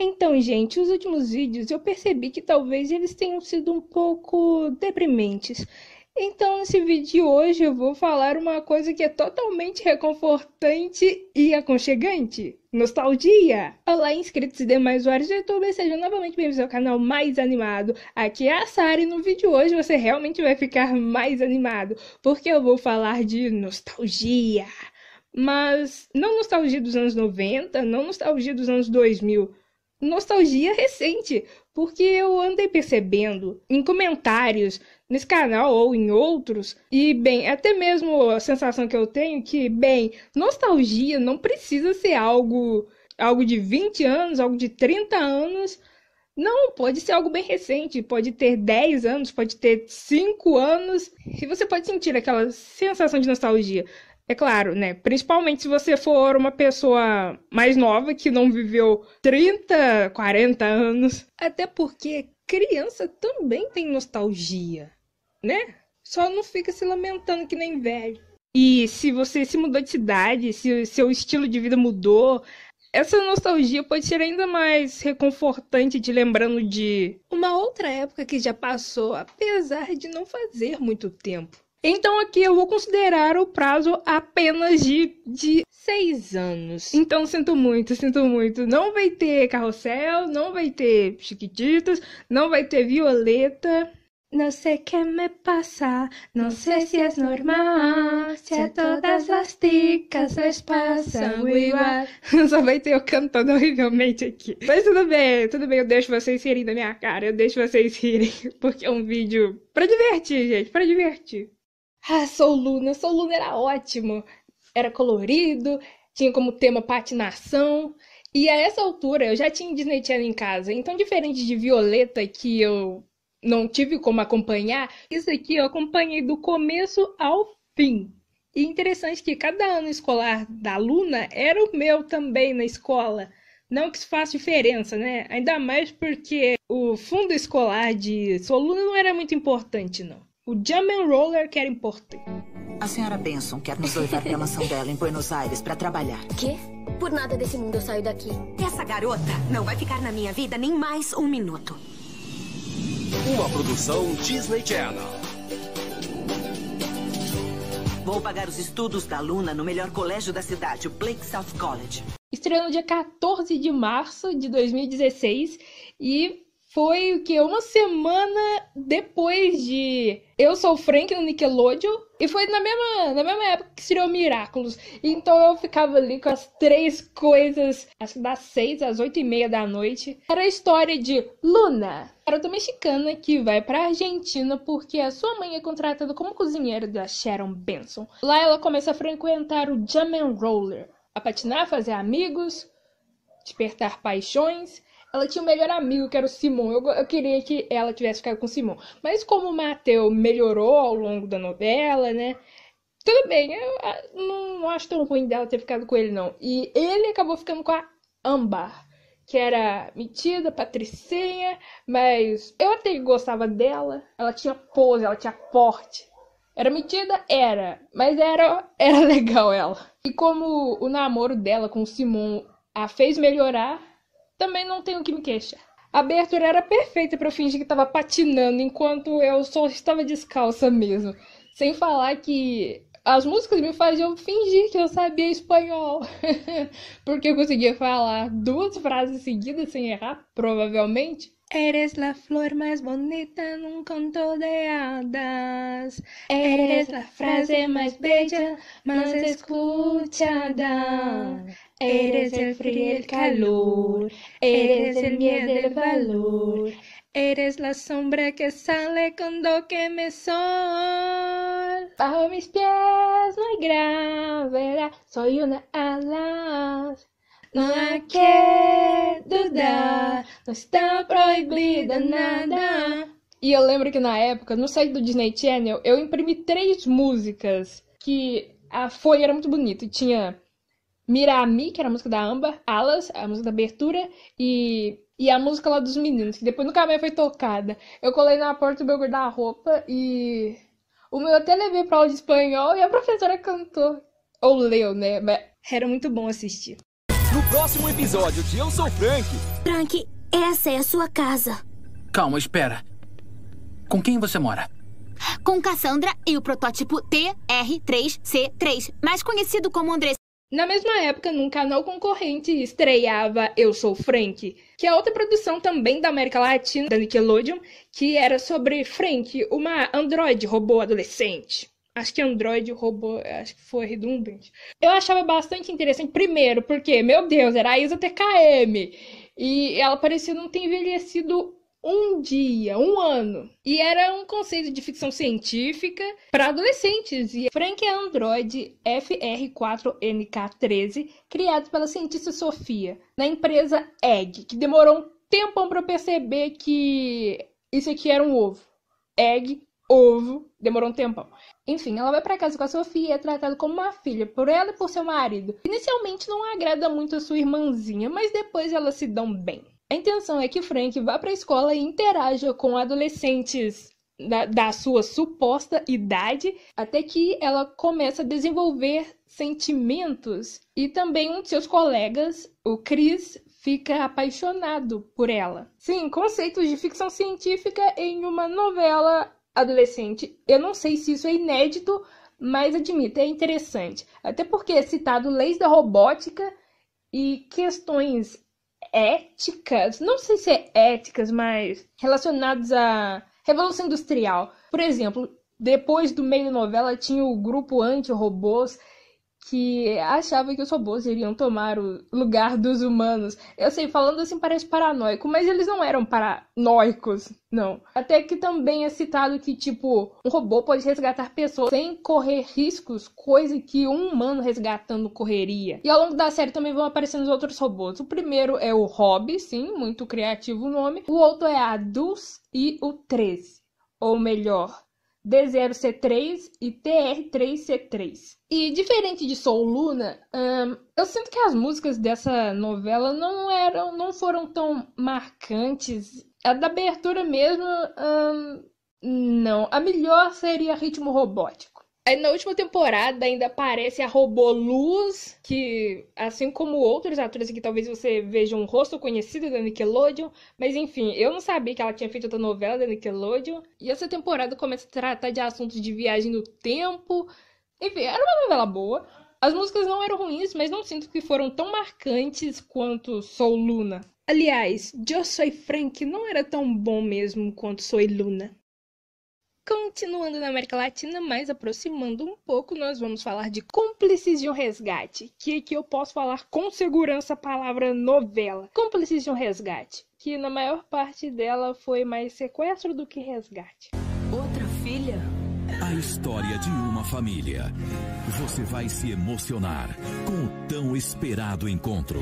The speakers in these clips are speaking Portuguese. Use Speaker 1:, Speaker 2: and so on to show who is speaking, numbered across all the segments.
Speaker 1: Então, gente, os últimos vídeos eu percebi que talvez eles tenham sido um pouco deprimentes. Então, nesse vídeo de hoje eu vou falar uma coisa que é totalmente reconfortante e aconchegante. Nostalgia! Olá, inscritos e demais usuários do YouTube, sejam novamente bem-vindos ao canal mais animado. Aqui é a Sara e no vídeo de hoje você realmente vai ficar mais animado, porque eu vou falar de nostalgia. Mas não nostalgia dos anos 90, não nostalgia dos anos 2000, nostalgia recente, porque eu andei percebendo em comentários nesse canal ou em outros, e bem, até mesmo a sensação que eu tenho que, bem, nostalgia não precisa ser algo algo de 20 anos, algo de 30 anos, não, pode ser algo bem recente, pode ter 10 anos, pode ter 5 anos, e você pode sentir aquela sensação de nostalgia. É claro, né? Principalmente se você for uma pessoa mais nova que não viveu 30, 40 anos. Até porque criança também tem nostalgia, né? Só não fica se lamentando que nem velho. E se você se mudou de cidade, se seu estilo de vida mudou, essa nostalgia pode ser ainda mais reconfortante te lembrando de uma outra época que já passou, apesar de não fazer muito tempo. Então aqui eu vou considerar o prazo apenas de, de seis anos. Então sinto muito, sinto muito. Não vai ter carrossel, não vai ter chiquititas, não vai ter violeta. Não sei o que me passa, não sei se é normal, se é todas as ticas as passam igual. Só vai ter eu cantando horrivelmente aqui. Mas tudo bem, tudo bem, eu deixo vocês rirem da minha cara, eu deixo vocês rirem, porque é um vídeo pra divertir, gente, pra divertir. Ah, sou Luna, sou Luna era ótimo. Era colorido, tinha como tema patinação. E a essa altura eu já tinha Disney Channel em casa, então diferente de Violeta que eu não tive como acompanhar, isso aqui eu acompanhei do começo ao fim. E interessante que cada ano escolar da Luna era o meu também na escola. Não que isso faça diferença, né? Ainda mais porque o fundo escolar de Luna não era muito importante, não. O Jumpman Roller quer importar. A senhora Benson quer nos levar para a mansão dela em Buenos Aires para trabalhar. Quê? Por nada desse mundo eu saio daqui. Essa garota não vai ficar na minha vida nem mais um minuto. Uma produção Disney Channel. Vou pagar os estudos da Luna no melhor colégio da cidade, o Blake South College. Estreou no dia 14 de março de 2016 e foi o que? Uma semana depois de Eu Sou Frank no Nickelodeon. E foi na mesma, na mesma época que o Miraculous. Então eu ficava ali com as três coisas, acho que das seis às oito e meia da noite. Era a história de Luna, garota mexicana que vai pra Argentina porque a sua mãe é contratada como cozinheira da Sharon Benson. Lá ela começa a frequentar o Jam Roller, a patinar, fazer amigos, despertar paixões ela tinha um melhor amigo, que era o Simon. Eu, eu queria que ela tivesse ficado com o Simon. Mas como o Matheus melhorou ao longo da novela, né? Tudo bem, eu não, não acho tão ruim dela ter ficado com ele, não. E ele acabou ficando com a Ambar, que era metida, patricinha, mas eu até gostava dela. Ela tinha pose, ela tinha porte. Era metida? Era. Mas era, era legal ela. E como o namoro dela com o Simon a fez melhorar, também não tenho que me queixar. A abertura era perfeita para eu fingir que estava patinando, enquanto eu só estava descalça mesmo. Sem falar que as músicas me faziam fingir que eu sabia espanhol, porque eu conseguia falar duas frases seguidas sem errar, provavelmente. Eres la flor mais bonita num canto de hadas. Eres la frase mais bella, mais escuchada. Eres el frío y el calor, eres el miedo y el valor, eres la sombra que sale cuando queme sol. Bajo mis pies no hay gravedad, soy una ala. No hay que dudar, não está proibida nada. E eu lembro que na época, no site do Disney Channel, eu imprimi três músicas que a folha era muito bonita e tinha Mirami, a que era a música da Amba, Alas, a música da abertura, e, e a música lá dos meninos, que depois nunca mais foi tocada. Eu colei na porta do meu guarda-roupa e. O meu até levei pra aula de espanhol e a professora cantou. Ou leu, né? Mas era muito bom assistir. No próximo episódio de Eu Sou Frank. Frank, essa é a sua casa. Calma, espera. Com quem você mora? Com Cassandra e o protótipo TR3C3, mais conhecido como André na mesma época, num canal concorrente estreava Eu Sou Frank, que é outra produção também da América Latina, da Nickelodeon, que era sobre Frank, uma android robô adolescente. Acho que Android robô, acho que foi redundante. Eu achava bastante interessante, primeiro, porque, meu Deus, era a Isa TKM. E ela parecia não ter envelhecido um dia, um ano. E era um conceito de ficção científica para adolescentes. E Frank é Android FR4NK13, criado pela cientista Sofia, na empresa Egg, que demorou um tempão para perceber que isso aqui era um ovo. Egg, ovo, demorou um tempão. Enfim, ela vai para casa com a Sofia e é tratada como uma filha por ela e por seu marido. Inicialmente não agrada muito a sua irmãzinha, mas depois elas se dão bem. A intenção é que Frank vá para a escola e interaja com adolescentes da, da, sua suposta idade, até que ela começa a desenvolver sentimentos. E também um de seus colegas, o Chris, fica apaixonado por ela. Sim, conceitos de ficção científica em uma novela adolescente. Eu não sei se isso é inédito, mas admito, é interessante. Até porque é citado leis da robótica e questões éticas, não sei se é éticas, mas relacionadas à Revolução Industrial. Por exemplo, depois do meio novela tinha o grupo anti-robôs que achava que os robôs iriam tomar o lugar dos humanos. Eu sei, falando assim parece paranoico, mas eles não eram paranoicos, não. Até que também é citado que, tipo, um robô pode resgatar pessoas sem correr riscos, coisa que um humano resgatando correria. E ao longo da série também vão aparecendo os outros robôs. O primeiro é o Hobby, sim, muito criativo o nome. O outro é a Dulce e o 13. Ou melhor, D0C3 e TR3C3. E diferente de Soul Luna, um, eu sinto que as músicas dessa novela não eram, não foram tão marcantes. A da abertura mesmo, um, não. A melhor seria Ritmo Robótico. Aí na última temporada ainda aparece a robô Luz, que assim como outros atores que talvez você veja um rosto conhecido da Nickelodeon, mas enfim, eu não sabia que ela tinha feito outra novela da Nickelodeon. E essa temporada começa a tratar de assuntos de viagem no tempo. Enfim, era uma novela boa. As músicas não eram ruins, mas não sinto que foram tão marcantes quanto Sou Luna. Aliás, Eu Soy Frank não era tão bom mesmo quanto Soy Luna. Continuando na América Latina, mas aproximando um pouco, nós vamos falar de Cúmplices de um Resgate, que aqui eu posso falar com segurança a palavra novela. Cúmplices de um Resgate, que na maior parte dela foi mais sequestro do que resgate. Outra filha? A história de uma família. Você vai se emocionar com o tão esperado encontro.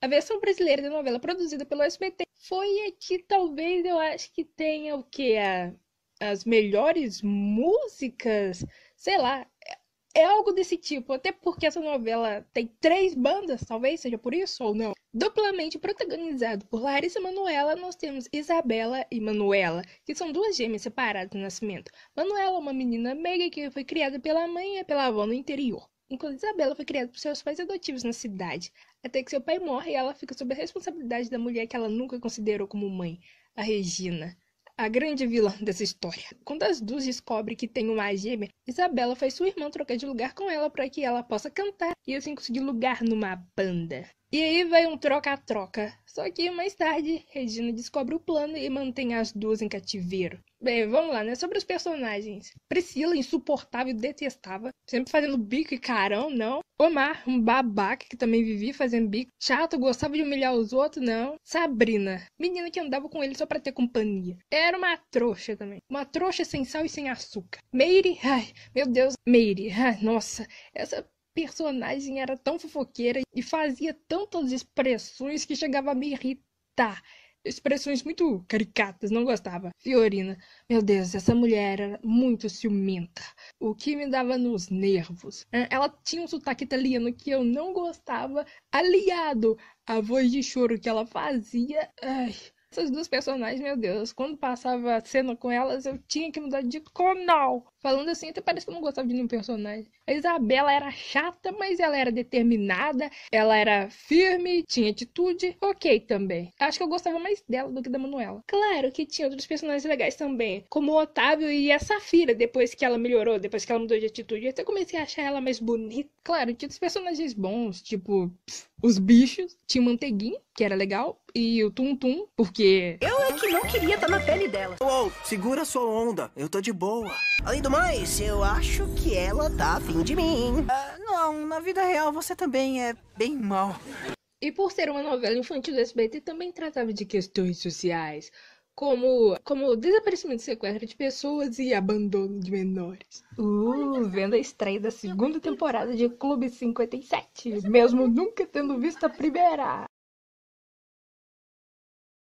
Speaker 1: A versão brasileira da novela produzida pelo SBT foi a que talvez eu acho que tenha o que? as melhores músicas, sei lá, é algo desse tipo. Até porque essa novela tem três bandas, talvez seja por isso ou não. Duplamente protagonizado por Larissa Manuela, nós temos Isabela e Manuela, que são duas gêmeas separadas no nascimento. Manuela é uma menina meiga que foi criada pela mãe e pela avó no interior. Inclusive, Isabela foi criada por seus pais adotivos na cidade, até que seu pai morre e ela fica sob a responsabilidade da mulher que ela nunca considerou como mãe, a Regina, a grande vilã dessa história. Quando as duas descobrem que tem uma gêmea, Isabela faz sua irmã trocar de lugar com ela para que ela possa cantar e assim conseguir lugar numa banda. E aí vai um troca-troca. Só que mais tarde, Regina descobre o plano e mantém as duas em cativeiro. Bem, vamos lá, né? Sobre os personagens. Priscila, insuportável, detestava. Sempre fazendo bico e carão, não. Omar, um babaca que também vivia fazendo bico. Chato, gostava de humilhar os outros, não. Sabrina, menina que andava com ele só para ter companhia. Era uma trouxa também. Uma trouxa sem sal e sem açúcar. Meire, ai, meu Deus. Meire, ai, nossa. Essa personagem era tão fofoqueira e fazia tantas expressões que chegava a me irritar expressões muito caricatas, não gostava. Fiorina, meu Deus, essa mulher era muito ciumenta, o que me dava nos nervos. Ela tinha um sotaque italiano que eu não gostava, aliado à voz de choro que ela fazia. Ai, essas duas personagens, meu Deus, quando passava a cena com elas, eu tinha que mudar de canal. Falando assim, até parece que eu não gostava de nenhum personagem. A Isabela era chata, mas ela era determinada, ela era firme, tinha atitude, ok também. Acho que eu gostava mais dela do que da Manuela. Claro que tinha outros personagens legais também, como o Otávio e a Safira, depois que ela melhorou, depois que ela mudou de atitude. Eu até comecei a achar ela mais bonita. Claro, tinha outros personagens bons, tipo pff, os bichos, tinha Manteiguinha, que era legal, e o Tum Tum, porque. Eu é que não queria estar tá na pele dela. Uou, segura sua onda, eu tô de boa. Além do mais, eu acho que ela tá afim de mim. Uh, não, na vida real você também é bem mal. E por ser uma novela infantil do SBT, também tratava de questões sociais, como, como desaparecimento, sequestro de pessoas e abandono de menores. Uh, vendo a estreia da segunda temporada de Clube 57, mesmo nunca tendo visto a primeira.